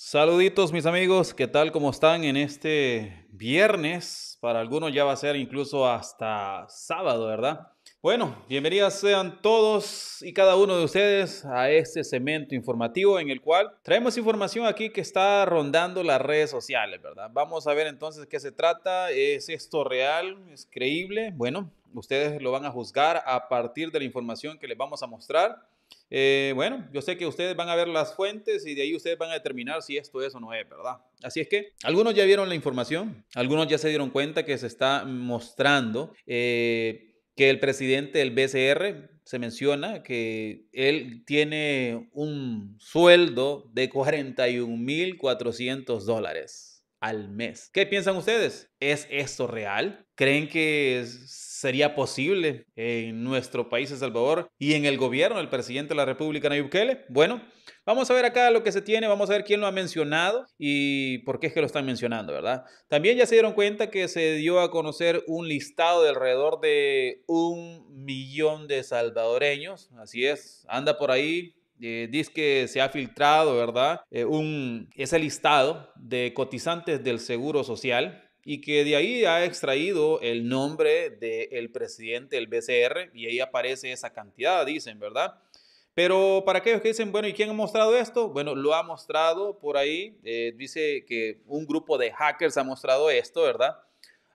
Saluditos mis amigos, ¿qué tal? ¿Cómo están en este viernes? Para algunos ya va a ser incluso hasta sábado, ¿verdad? Bueno, bienvenidas sean todos y cada uno de ustedes a este cemento informativo en el cual traemos información aquí que está rondando las redes sociales, ¿verdad? Vamos a ver entonces qué se trata, ¿es esto real? ¿Es creíble? Bueno, ustedes lo van a juzgar a partir de la información que les vamos a mostrar. Eh, bueno, yo sé que ustedes van a ver las fuentes y de ahí ustedes van a determinar si esto es o no es, ¿verdad? Así es que algunos ya vieron la información, algunos ya se dieron cuenta que se está mostrando eh, que el presidente del BCR se menciona que él tiene un sueldo de 41.400 dólares al mes. ¿Qué piensan ustedes? ¿Es esto real? ¿Creen que sería posible en nuestro país, El Salvador, y en el gobierno del presidente de la República, Nayib Bukele? Bueno, vamos a ver acá lo que se tiene, vamos a ver quién lo ha mencionado y por qué es que lo están mencionando, ¿verdad? También ya se dieron cuenta que se dio a conocer un listado de alrededor de un millón de salvadoreños, así es, anda por ahí eh, dice que se ha filtrado, ¿verdad? Eh, un, ese listado de cotizantes del Seguro Social y que de ahí ha extraído el nombre del presidente del BCR y ahí aparece esa cantidad, dicen, ¿verdad? Pero para aquellos que dicen, bueno, ¿y quién ha mostrado esto? Bueno, lo ha mostrado por ahí, eh, dice que un grupo de hackers ha mostrado esto, ¿verdad?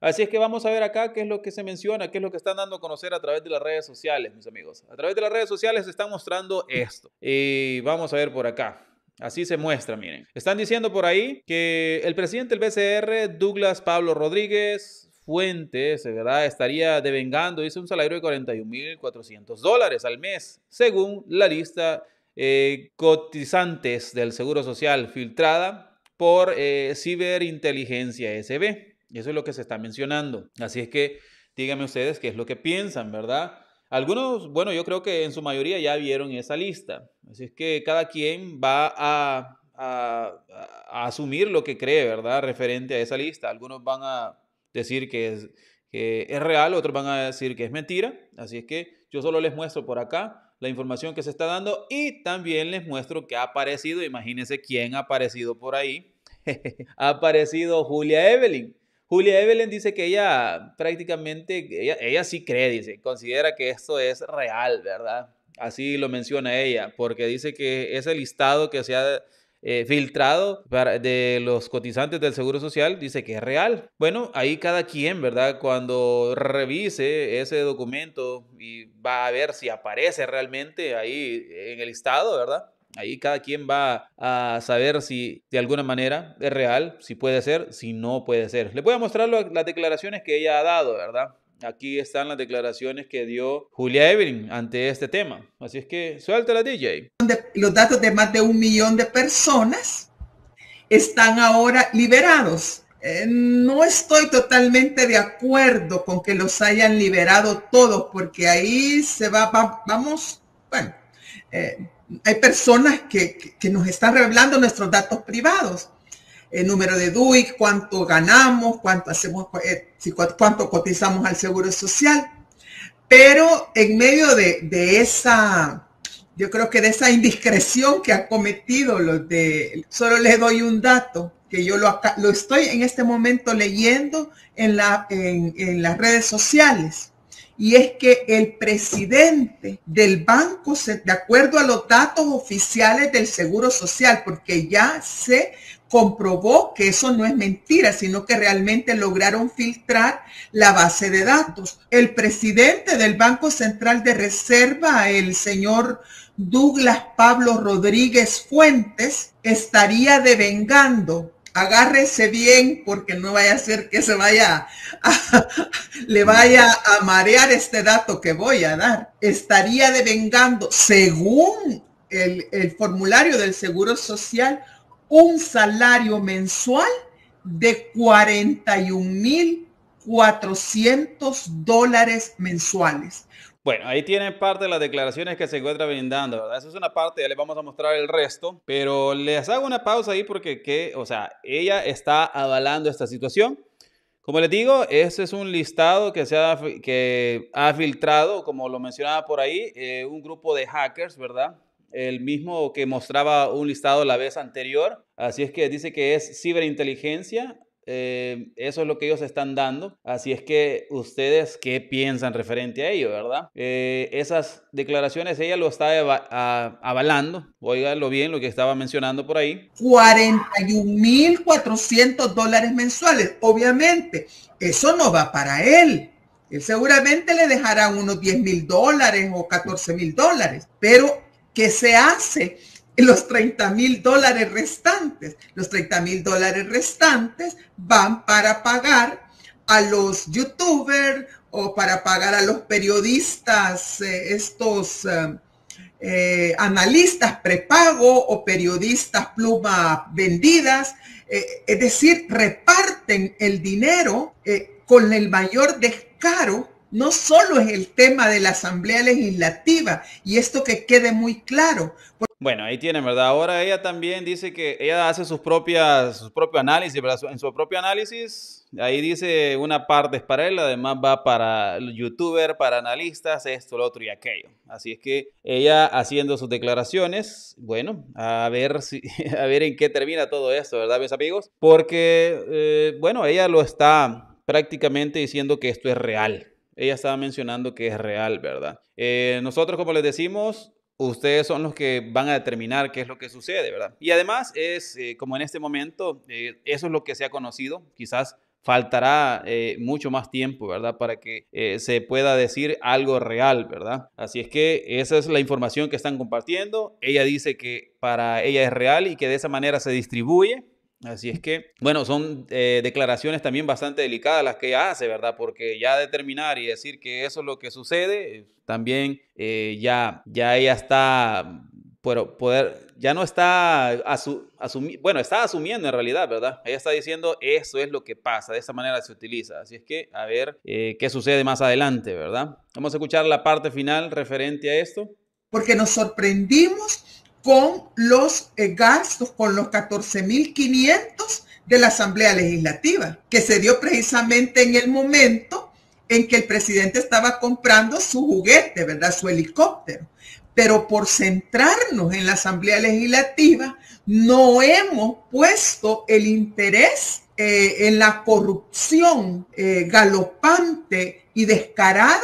Así es que vamos a ver acá qué es lo que se menciona, qué es lo que están dando a conocer a través de las redes sociales, mis amigos. A través de las redes sociales se está mostrando esto. Y vamos a ver por acá. Así se muestra, miren. Están diciendo por ahí que el presidente del BCR, Douglas Pablo Rodríguez, Fuentes, ¿verdad? Estaría devengando, dice, un salario de 41.400 dólares al mes, según la lista eh, cotizantes del Seguro Social filtrada por eh, Ciberinteligencia SB. Eso es lo que se está mencionando. Así es que díganme ustedes qué es lo que piensan, ¿verdad? Algunos, bueno, yo creo que en su mayoría ya vieron esa lista. Así es que cada quien va a, a, asumir lo que cree, ¿verdad? Referente a esa lista. Algunos van a decir que es, que es real, otros van a decir que es mentira. Así es que yo solo les muestro por acá la información que se está dando y también les muestro que ha aparecido, imagínense quién ha aparecido por ahí. ha aparecido Julia Evelyn. Julia Evelyn dice que ella prácticamente, ella, sí cree, dice, considera que esto es real, ¿verdad? Así lo menciona ella, porque dice que ese listado que se ha eh, filtrado de los cotizantes del Seguro Social dice que es real. Bueno, ahí cada quien, ¿verdad? Cuando revise ese documento y va a ver si aparece realmente ahí en el listado, ¿verdad? Ahí cada quien va a saber si de alguna manera es real, si puede ser, si no puede ser. Le voy a mostrar las declaraciones que ella ha dado, ¿verdad? Aquí están las declaraciones que dio Julia Evelyn ante este tema. Así es que suelta la DJ. Los datos de más de un millón de personas están ahora liberados. Eh, no estoy totalmente de acuerdo con que los hayan liberado todos, porque ahí se va, vamos, bueno, eh, hay personas que, nos están revelando nuestros datos privados. El número de DUI, cuánto ganamos, cuánto hacemos, eh, cuánto cotizamos al seguro social. Pero en medio de, esa, yo creo que de esa indiscreción que ha cometido los de, solo les doy un dato, que yo lo, estoy en este momento leyendo en, la, en las redes sociales y es que el presidente del banco, de acuerdo a los datos oficiales del Seguro Social, porque ya se comprobó que eso no es mentira, sino que realmente lograron filtrar la base de datos. El presidente del Banco Central de Reserva, el señor Douglas Pablo Rodríguez Fuentes, estaría devengando agárrese bien porque no vaya a ser que se vaya, a, le vaya a marear este dato que voy a dar. Estaría devengando, según el, el formulario del Seguro Social, un salario mensual de 41 mil 400 dólares mensuales. Bueno, ahí tienen parte de las declaraciones que se encuentra brindando, ¿verdad? Esa es una parte, ya les vamos a mostrar el resto, pero les hago una pausa ahí porque, o sea, ella está avalando esta situación. Como les digo, ese es un listado que, se ha, que ha filtrado, como lo mencionaba por ahí, eh, un grupo de hackers, ¿verdad? El mismo que mostraba un listado la vez anterior. Así es que dice que es ciberinteligencia, eh, eso es lo que ellos están dando. Así es que ustedes, ¿qué piensan referente a ello, verdad? Eh, esas declaraciones ella lo está avalando. lo bien, lo que estaba mencionando por ahí. 41.400 dólares mensuales. Obviamente, eso no va para él. Él seguramente le dejará unos 10 mil dólares o 14 mil dólares. Pero, ¿qué se hace? los 30 mil dólares restantes. Los 30 mil dólares restantes van para pagar a los youtubers o para pagar a los periodistas, eh, estos eh, eh, analistas prepago o periodistas pluma vendidas. es decir, reparten el dinero con el mayor descaro no solo en el tema de la Asamblea Legislativa, y esto que quede muy claro, bueno, ahí tienen, ¿verdad? Ahora ella también dice que ella hace sus propias, su propio análisis, ¿verdad? En su propio análisis, ahí dice una parte es para él, además va para youtuber, para analistas, esto, lo otro y aquello. Así es que ella haciendo sus declaraciones, bueno, a ver, si, a ver en qué termina todo esto, ¿verdad, mis amigos? Porque, eh, bueno, ella lo está prácticamente diciendo que esto es real, ella estaba mencionando que es real, ¿verdad? Eh, nosotros, como les decimos, ustedes son los que van a determinar qué es lo que sucede, ¿verdad? Y además es, eh, como en este momento, eh, eso es lo que se ha conocido, quizás faltará eh, mucho más tiempo, ¿verdad? Para que se pueda decir algo real, ¿verdad? Así es que esa es la información que están compartiendo. Ella dice que para ella es real y que de esa manera se distribuye Así es que, bueno, son eh, declaraciones también bastante delicadas las que ella hace, ¿verdad? Porque ya determinar y decir que eso es lo que sucede, eh, también eh, ya, ya ella está, mm, pero poder, ya no está bueno, está asumiendo en realidad, ¿verdad? Ella está diciendo, eso es lo que pasa, de esa manera se utiliza. Así es que, a ver qué sucede más adelante, ¿verdad? Vamos a escuchar la parte final referente a esto. Porque nos sorprendimos con los eh, gastos, con los 14.500 de la Asamblea Legislativa, que se dio precisamente en el momento en que el presidente estaba comprando su juguete, ¿verdad? Su helicóptero. Pero por centrarnos en la Asamblea Legislativa, no hemos puesto el interés eh, en la corrupción eh, galopante y descarada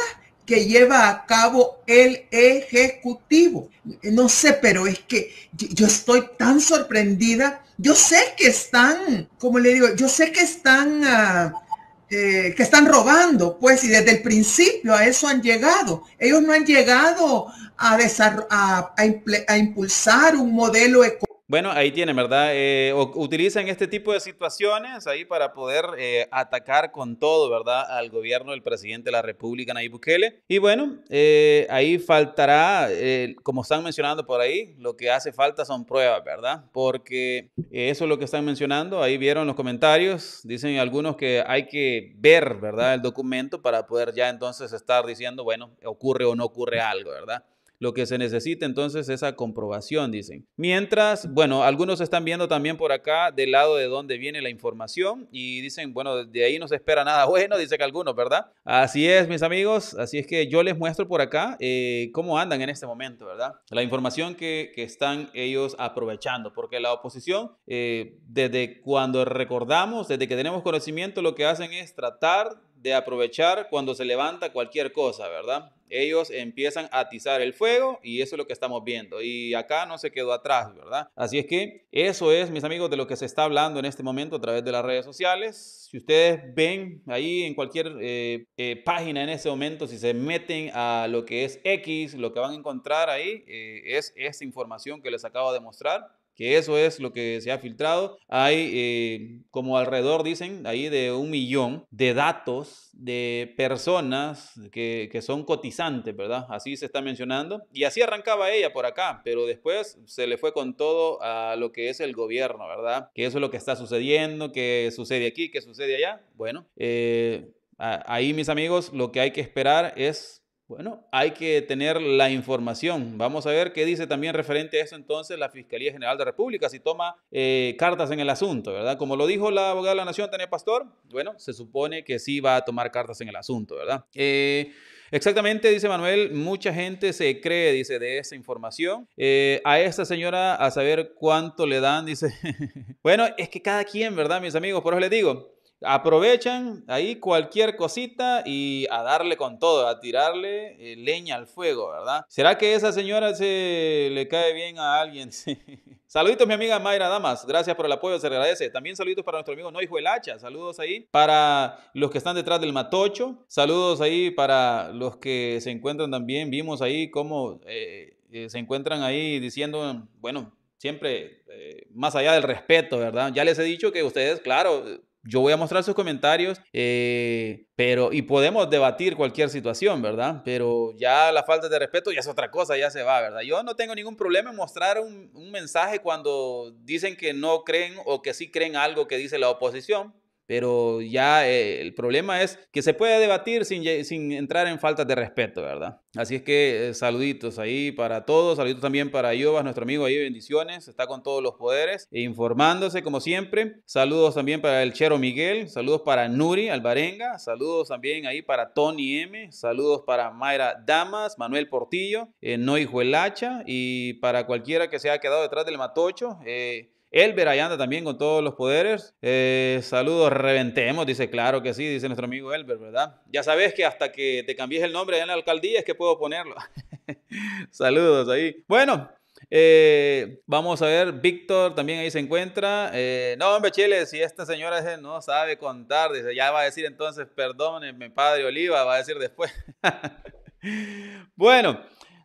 que lleva a cabo el Ejecutivo. No sé, pero es que yo estoy tan sorprendida. Yo sé que están, como le digo, yo sé que están, ah, eh, que están robando, pues, y desde el principio a eso han llegado. Ellos no han llegado a, a, a, a impulsar un modelo económico bueno, ahí tienen, ¿verdad? Eh, utilizan este tipo de situaciones ahí para poder eh, atacar con todo, ¿verdad? Al gobierno del presidente de la República, Nayib Bukele. Y bueno, eh, ahí faltará, como están mencionando por ahí, lo que hace falta son pruebas, ¿verdad? Porque eso es lo que están mencionando. Ahí vieron los comentarios, dicen algunos que hay que ver, ¿verdad? El documento para poder ya entonces estar diciendo, bueno, ocurre o no ocurre algo, ¿verdad? Lo que se necesita entonces esa comprobación, dicen. Mientras, bueno, algunos están viendo también por acá del lado de donde viene la información y dicen, bueno, de ahí no se espera nada bueno, dice que algunos, ¿verdad? Así es, mis amigos. Así es que yo les muestro por acá eh, cómo andan en este momento, ¿verdad? La información que, están ellos aprovechando, porque la oposición, eh, desde cuando recordamos, desde que tenemos conocimiento, lo que hacen es tratar de aprovechar cuando se levanta cualquier cosa, ¿verdad? Ellos empiezan a atizar el fuego y eso es lo que estamos viendo. Y acá no se quedó atrás, ¿verdad? Así es que eso es, mis amigos, de lo que se está hablando en este momento a través de las redes sociales. Si ustedes ven ahí en cualquier eh, eh, página en ese momento, si se meten a lo que es X, lo que van a encontrar ahí eh, es esta información que les acabo de mostrar que eso es lo que se ha filtrado. Hay eh, como alrededor, dicen, ahí de un millón de datos de personas que, que, son cotizantes, ¿verdad? Así se está mencionando. Y así arrancaba ella por acá, pero después se le fue con todo a lo que es el gobierno, ¿verdad? Que eso es lo que está sucediendo, que sucede aquí, que sucede allá. Bueno, eh, ahí mis amigos, lo que hay que esperar es bueno, hay que tener la información. Vamos a ver qué dice también referente a eso entonces la Fiscalía General de la República, si toma eh, cartas en el asunto, ¿verdad? Como lo dijo la abogada de la Nación, Tania Pastor, bueno, se supone que sí va a tomar cartas en el asunto, ¿verdad? Eh, exactamente, dice Manuel, mucha gente se cree, dice, de esa información. Eh, a esta señora, a saber cuánto le dan, dice. bueno, es que cada quien, ¿verdad, mis amigos? Por eso les digo, aprovechan ahí cualquier cosita y a darle con todo, a tirarle eh, leña al fuego, ¿verdad? ¿Será que esa señora se le cae bien a alguien? saludos Saluditos, mi amiga Mayra Damas. Gracias por el apoyo, se le agradece. También saluditos para nuestro amigo No Hijo el Hacha. Saludos ahí para los que están detrás del Matocho. Saludos ahí para los que se encuentran también. Vimos ahí cómo eh, eh, se encuentran ahí diciendo, bueno, siempre más allá del respeto, ¿verdad? Ya les he dicho que ustedes, claro, yo voy a mostrar sus comentarios, eh, pero y podemos debatir cualquier situación, ¿verdad? Pero ya la falta de respeto ya es otra cosa, ya se va, ¿verdad? Yo no tengo ningún problema en mostrar un mensaje cuando dicen que no creen o que sí creen algo que dice la oposición, pero ya eh, el problema es que se puede debatir sin, entrar en falta de respeto, ¿verdad? Así es que eh, saluditos ahí para todos, saluditos también para Iobas, nuestro amigo ahí, bendiciones, está con todos los poderes, e informándose como siempre, saludos también para el Chero Miguel, saludos para Nuri Albarenga, saludos también ahí para Tony M, saludos para Mayra Damas, Manuel Portillo, eh, Noy Huelacha y para cualquiera que se haya quedado detrás del Matocho, eh, Elber ahí anda también con todos los poderes. Eh, saludos, reventemos, dice, claro que sí, dice nuestro amigo Elber, ¿verdad? Ya sabes que hasta que te cambies el nombre allá en la alcaldía es que puedo ponerlo. saludos ahí. Bueno, eh, vamos a ver, Víctor también ahí se encuentra. Eh, no, hombre, Chile, si esta señora no sabe contar, dice, ya va a decir entonces, perdónenme, padre Oliva, va a decir después. bueno.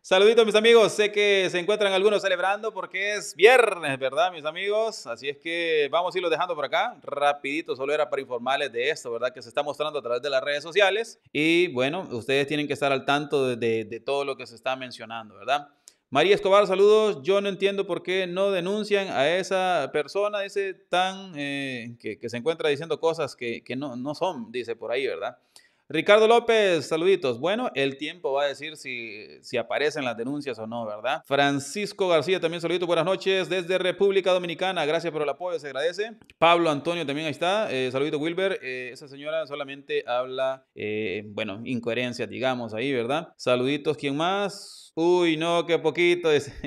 Saluditos mis amigos, sé que se encuentran algunos celebrando porque es viernes, ¿verdad mis amigos? Así es que vamos a irlo dejando por acá, rapidito, solo era para informarles de esto, ¿verdad? Que se está mostrando a través de las redes sociales y bueno, ustedes tienen que estar al tanto de, de, todo lo que se está mencionando, ¿verdad? María Escobar, saludos. Yo no entiendo por qué no denuncian a esa persona, ese tan, eh, que, que, se encuentra diciendo cosas que, que no, no son, dice por ahí, ¿verdad? Ricardo López, saluditos. Bueno, el tiempo va a decir si, si aparecen las denuncias o no, ¿verdad? Francisco García, también saluditos. Buenas noches desde República Dominicana. Gracias por el apoyo, se agradece. Pablo Antonio también ahí está. Eh, saluditos, Wilber. Eh, esa señora solamente habla, eh, bueno, incoherencias, digamos ahí, ¿verdad? Saluditos, ¿quién más? Uy, no, qué poquito. es.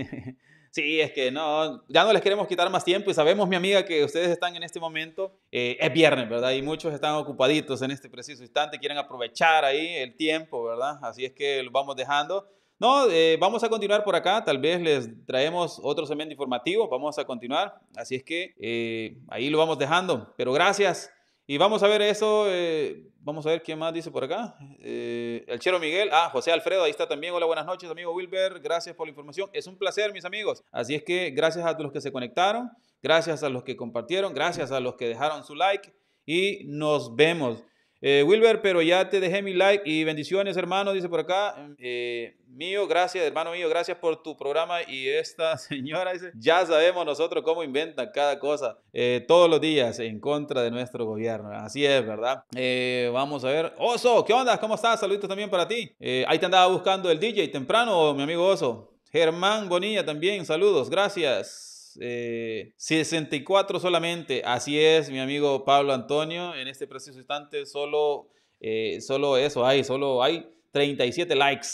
sí, es que no, ya no les queremos quitar más tiempo y sabemos, mi amiga, que ustedes están en este momento, eh, es viernes, ¿verdad? Y muchos están ocupaditos en este preciso instante, quieren aprovechar ahí el tiempo, ¿verdad? Así es que lo vamos dejando. No, eh, vamos a continuar por acá, tal vez les traemos otro segmento informativo, vamos a continuar, así es que eh, ahí lo vamos dejando, pero gracias. Y vamos a ver eso, eh, vamos a ver quién más dice por acá. Eh, el Chero Miguel, ah, José Alfredo, ahí está también. Hola, buenas noches, amigo Wilber, gracias por la información. Es un placer, mis amigos. Así es que gracias a los que se conectaron, gracias a los que compartieron, gracias a los que dejaron su like y nos vemos. Eh, Wilber, pero ya te dejé mi like y bendiciones, hermano, dice por acá. Eh, mío, gracias, hermano mío, gracias por tu programa. Y esta señora dice, ya sabemos nosotros cómo inventan cada cosa eh, todos los días en contra de nuestro gobierno. Así es, ¿verdad? Eh, vamos a ver. Oso, ¿qué onda? ¿Cómo estás? Saluditos también para ti. ahí te andaba buscando el DJ temprano, mi amigo Oso. Germán Bonilla también, saludos, gracias. 64 eh, solamente. Así es, mi amigo Pablo Antonio. En este preciso instante solo, eh, solo eso hay, solo hay 37 likes.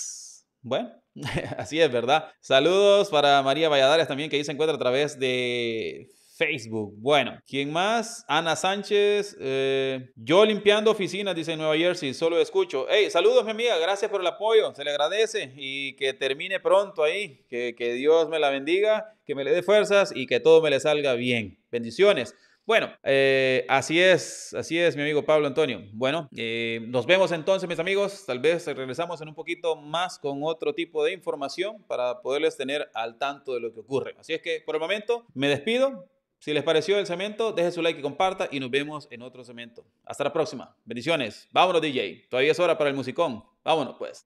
Bueno, así es, ¿verdad? Saludos para María Valladares también, que ahí se encuentra a través de Facebook. Bueno, ¿quién más? Ana Sánchez. Eh, yo limpiando oficinas, dice Nueva Jersey, solo escucho. Hey, saludos, mi amiga, gracias por el apoyo, se le agradece y que termine pronto ahí. Que, Dios me la bendiga, que me le dé fuerzas y que todo me le salga bien. Bendiciones. Bueno, eh, así es, así es, mi amigo Pablo Antonio. Bueno, eh, nos vemos entonces, mis amigos. Tal vez regresamos en un poquito más con otro tipo de información para poderles tener al tanto de lo que ocurre. Así es que por el momento me despido. Si les pareció el cemento, dejen su like y comparta y nos vemos en otro cemento. Hasta la próxima. Bendiciones. Vámonos, DJ. Todavía es hora para el musicón. Vámonos, pues.